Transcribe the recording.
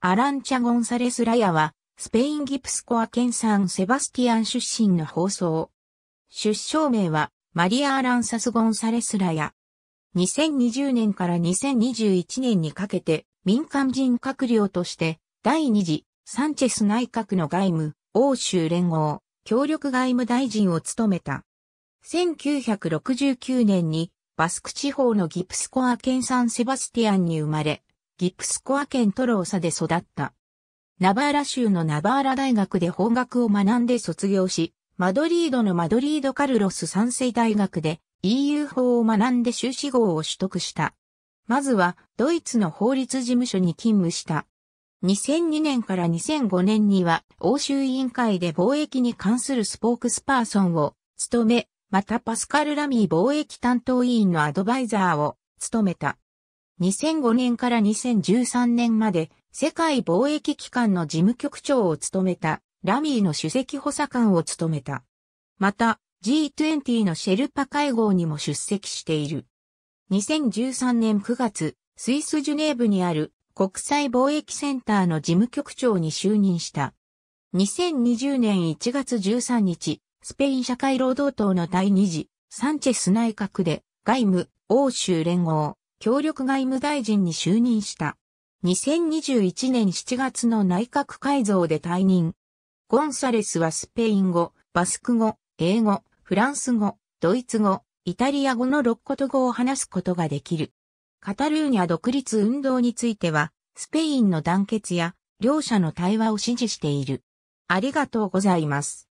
アランチャ・ゴンサレス・ラヤは、スペインギプスコア県サン・セバスティアン出身の放送。出生名は、マリア・アランサス・ゴンサレス・ラヤ。2020年から2021年にかけて、民間人閣僚として、第2次、サンチェス内閣の外務、欧州連合、協力外務大臣を務めた。1969年に、バスク地方のギプスコア県サン・セバスティアンに生まれ、ギプスコア県トローサで育った。ナバーラ州のナバーラ大学で法学を学んで卒業し、マドリードのマドリードカルロス三世大学で EU 法を学んで修士号を取得した。まずはドイツの法律事務所に勤務した。2002年から2005年には欧州委員会で貿易に関するスポークスパーソンを務め、またパスカル・ラミー貿易担当委員のアドバイザーを務めた。2005年から2013年まで世界貿易機関の事務局長を務めたラミーの主席補佐官を務めた。また G20 のシェルパ会合にも出席している。2013年9月、スイスジュネーブにある国際貿易センターの事務局長に就任した。2020年1月13日、スペイン社会労働党の第2次、サンチェス内閣で外務、欧州連合、協力外務大臣に就任した。2021年7月の内閣改造で退任。ゴンサレスはスペイン語、バスク語、英語、フランス語、ドイツ語、イタリア語の6個と語を話すことができる。カタルーニャ独立運動については、スペインの団結や両者の対話を支持している。ありがとうございます。